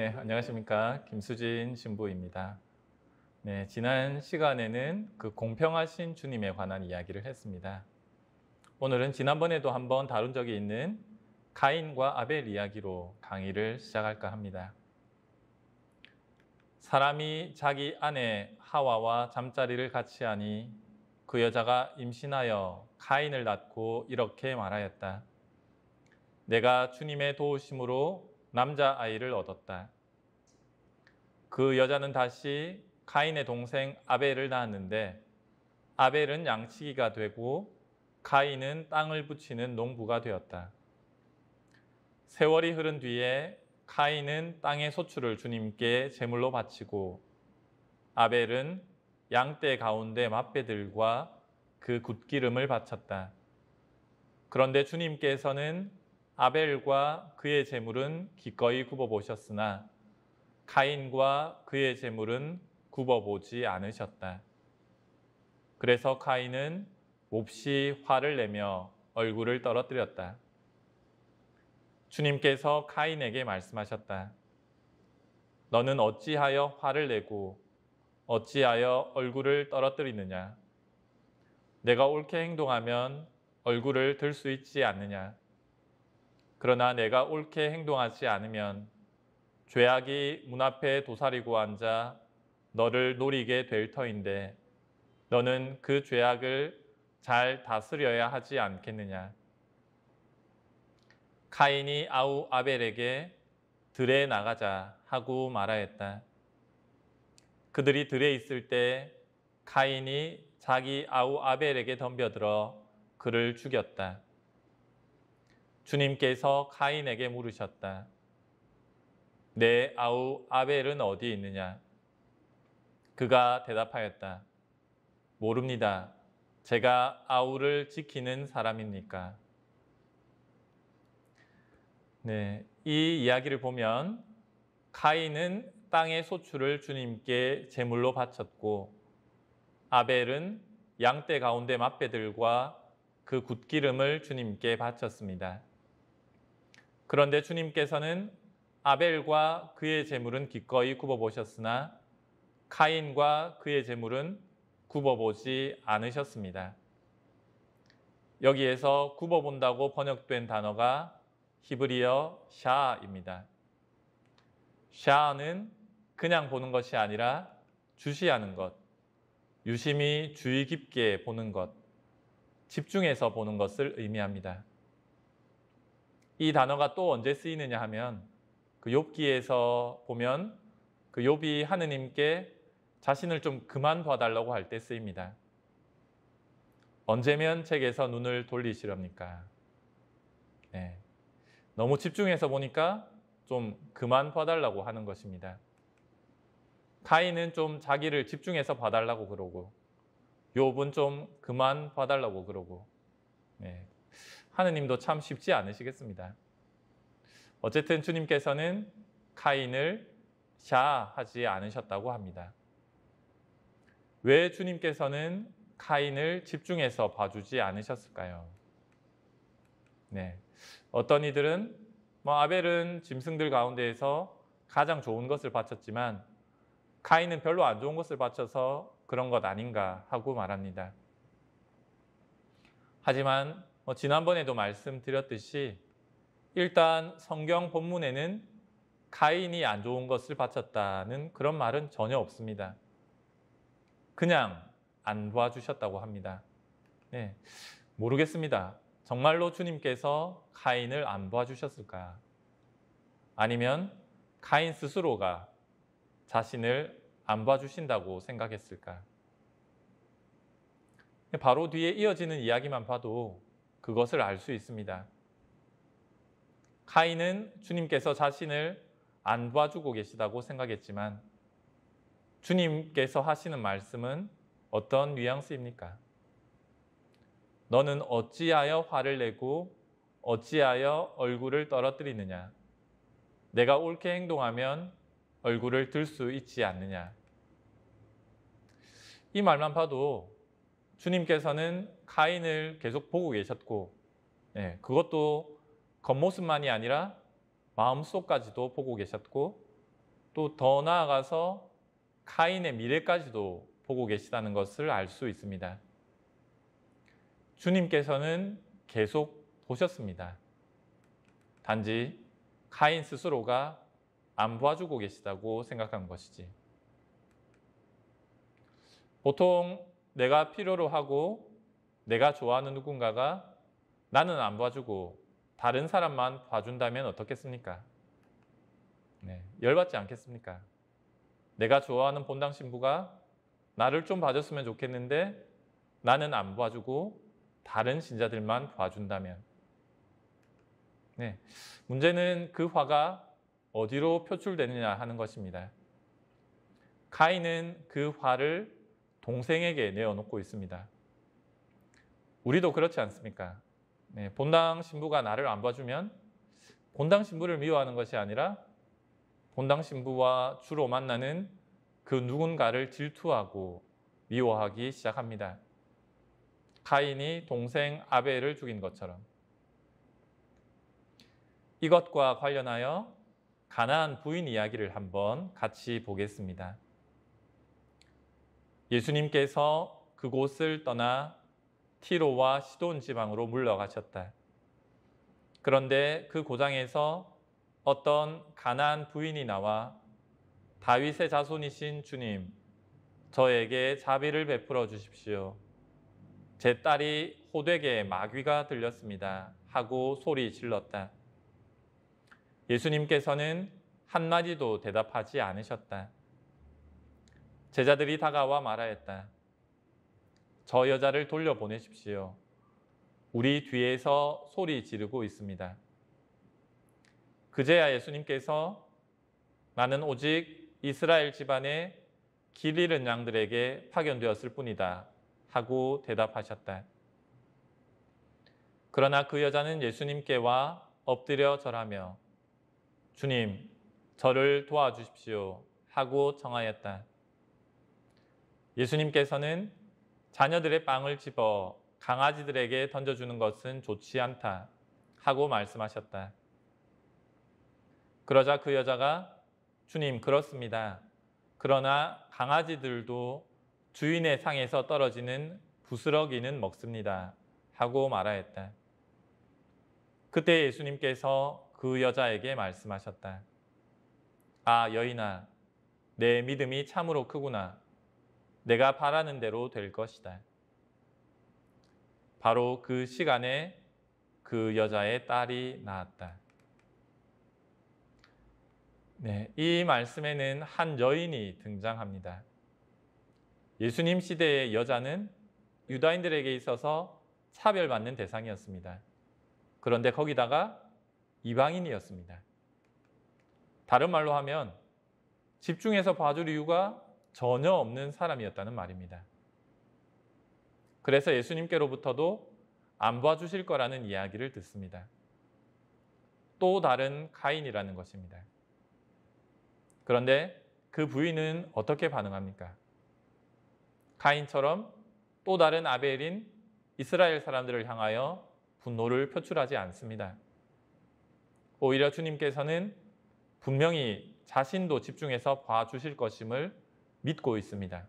네, 안녕하십니까. 김수진 신부입니다. 네, 지난 시간에는 그 공평하신 주님에 관한 이야기를 했습니다. 오늘은 지난번에도 한번 다룬 적이 있는 가인과 아벨 이야기로 강의를 시작할까 합니다. 사람이 자기 아내 하와와 잠자리를 같이 하니 그 여자가 임신하여 가인을 낳고 이렇게 말하였다. 내가 주님의 도우심으로 남자 아이를 얻었다. 그 여자는 다시 가인의 동생 아벨을 낳았는데 아벨은 양치기가 되고 가인은 땅을 붙이는 농부가 되었다. 세월이 흐른 뒤에 카인은 땅의 소출을 주님께 제물로 바치고 아벨은 양떼 가운데 맛배들과 그 굿기름을 바쳤다. 그런데 주님께서는 아벨과 그의 재물은 기꺼이 굽어보셨으나 카인과 그의 재물은 굽어보지 않으셨다. 그래서 카인은 몹시 화를 내며 얼굴을 떨어뜨렸다. 주님께서 카인에게 말씀하셨다. 너는 어찌하여 화를 내고 어찌하여 얼굴을 떨어뜨리느냐? 내가 옳게 행동하면 얼굴을 들 수 있지 않느냐? 그러나 내가 옳게 행동하지 않으면 죄악이 문 앞에 도사리고 앉아 너를 노리게 될 터인데 너는 그 죄악을 잘 다스려야 하지 않겠느냐. 카인이 아우 아벨에게 들에 나가자 하고 말하였다. 그들이 들에 있을 때 카인이 자기 아우 아벨에게 덤벼들어 그를 죽였다. 주님께서 카인에게 물으셨다. 내 아우 아벨은 어디 있느냐? 그가 대답하였다. 모릅니다. 제가 아우를 지키는 사람입니까? 네, 이 이야기를 보면 가인은 땅의 소출을 주님께 제물로 바쳤고 아벨은 양떼 가운데 맛배들과 그 굿기름을 주님께 바쳤습니다. 그런데 주님께서는 아벨과 그의 재물은 기꺼이 굽어보셨으나 카인과 그의 재물은 굽어보지 않으셨습니다. 여기에서 굽어본다고 번역된 단어가 히브리어 샤입니다. 샤는 그냥 보는 것이 아니라 주시하는 것, 유심히 주의 깊게 보는 것, 집중해서 보는 것을 의미합니다. 이 단어가 또 언제 쓰이느냐 하면 그 욥기에서 보면 그 욥이 하느님께 자신을 좀 그만 봐달라고 할 때 쓰입니다. 언제면 책에서 눈을 돌리시렵니까? 네. 너무 집중해서 보니까 좀 그만 봐달라고 하는 것입니다. 카인은 좀 자기를 집중해서 봐달라고 그러고 욥은 좀 그만 봐달라고 그러고 네. 하느님도 참 쉽지 않으시겠습니다. 어쨌든 주님께서는 카인을 샤하지 않으셨다고 합니다. 왜 주님께서는 카인을 집중해서 봐주지 않으셨을까요? 네. 어떤 이들은 뭐 아벨은 짐승들 가운데에서 가장 좋은 것을 바쳤지만 카인은 별로 안 좋은 것을 바쳐서 그런 것 아닌가 하고 말합니다. 하지만 뭐 지난번에도 말씀드렸듯이 일단 성경 본문에는 가인이 안 좋은 것을 바쳤다는 그런 말은 전혀 없습니다. 그냥 안 도와주셨다고 합니다. 네, 모르겠습니다. 정말로 주님께서 가인을 안 도와주셨을까? 아니면 가인 스스로가 자신을 안 봐주신다고 생각했을까? 바로 뒤에 이어지는 이야기만 봐도 그것을 알 수 있습니다. 카인은 주님께서 자신을 안 봐주고 계시다고 생각했지만 주님께서 하시는 말씀은 어떤 뉘앙스입니까? 너는 어찌하여 화를 내고 어찌하여 얼굴을 떨어뜨리느냐? 내가 옳게 행동하면 얼굴을 들 수 있지 않느냐? 이 말만 봐도 주님께서는 가인을 계속 보고 계셨고 예, 그것도 겉모습만이 아니라 마음속까지도 보고 계셨고 또 더 나아가서 가인의 미래까지도 보고 계시다는 것을 알 수 있습니다. 주님께서는 계속 보셨습니다. 단지 가인 스스로가 안 봐주고 계시다고 생각한 것이지. 보통 내가 필요로 하고 내가 좋아하는 누군가가 나는 안 봐주고 다른 사람만 봐준다면 어떻겠습니까? 네, 열받지 않겠습니까? 내가 좋아하는 본당 신부가 나를 좀 봐줬으면 좋겠는데 나는 안 봐주고 다른 신자들만 봐준다면 네, 문제는 그 화가 어디로 표출되느냐 하는 것입니다. 카인은 그 화를 동생에게 내어놓고 있습니다. 우리도 그렇지 않습니까? 네, 본당 신부가 나를 안 봐주면 본당 신부를 미워하는 것이 아니라 본당 신부와 주로 만나는 그 누군가를 질투하고 미워하기 시작합니다. 가인이 동생 아벨을 죽인 것처럼 이것과 관련하여 가나안 부인 이야기를 한번 같이 보겠습니다. 예수님께서 그곳을 떠나 티로와 시돈 지방으로 물러가셨다. 그런데 그 고장에서 어떤 가난 부인이 나와 다윗의 자손이신 주님, 저에게 자비를 베풀어 주십시오. 제 딸이 호되게 마귀가 들렸습니다. 하고 소리 질렀다. 예수님께서는 한마디도 대답하지 않으셨다. 제자들이 다가와 말하였다. 저 여자를 돌려보내십시오. 우리 뒤에서 소리 지르고 있습니다. 그제야 예수님께서 나는 오직 이스라엘 집안의 길 잃은 양들에게 파견되었을 뿐이다. 하고 대답하셨다. 그러나 그 여자는 예수님께 와 엎드려 절하며 주님, 저를 도와주십시오. 하고 청하였다. 예수님께서는 자녀들의 빵을 집어 강아지들에게 던져주는 것은 좋지 않다 하고 말씀하셨다. 그러자 그 여자가 주님, 그렇습니다. 그러나 강아지들도 주인의 상에서 떨어지는 부스러기는 먹습니다. 하고 말하였다. 그때 예수님께서 그 여자에게 말씀하셨다. 아, 여인아, 내 믿음이 참으로 크구나. 내가 바라는 대로 될 것이다. 바로 그 시간에 그 여자의 딸이 낳았다. 네, 이 말씀에는 한 여인이 등장합니다. 예수님 시대의 여자는 유다인들에게 있어서 차별받는 대상이었습니다. 그런데 거기다가 이방인이었습니다. 다른 말로 하면 집중해서 봐줄 이유가 전혀 없는 사람이었다는 말입니다. 그래서 예수님께로부터도 안 봐주실 거라는 이야기를 듣습니다. 또 다른 카인이라는 것입니다. 그런데 그 부인은 어떻게 반응합니까? 카인처럼 또 다른 아벨인 이스라엘 사람들을 향하여 분노를 표출하지 않습니다. 오히려 주님께서는 분명히 자신도 집중해서 봐주실 것임을 믿고 있습니다.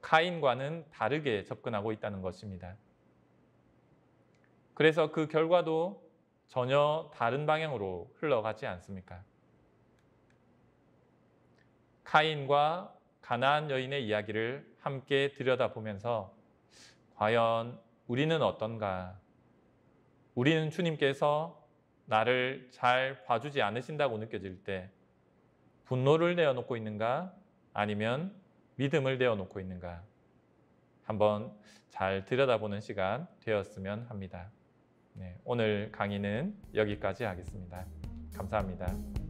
카인과는 다르게 접근하고 있다는 것입니다. 그래서 그 결과도 전혀 다른 방향으로 흘러가지 않습니까? 카인과 가나안 여인의 이야기를 함께 들여다보면서 과연 우리는 어떤가? 우리는 주님께서 나를 잘 봐주지 않으신다고 느껴질 때 분노를 내어놓고 있는가? 아니면 믿음을 내어놓고 있는가? 한번 잘 들여다보는 시간 되었으면 합니다. 네, 오늘 강의는 여기까지 하겠습니다. 감사합니다.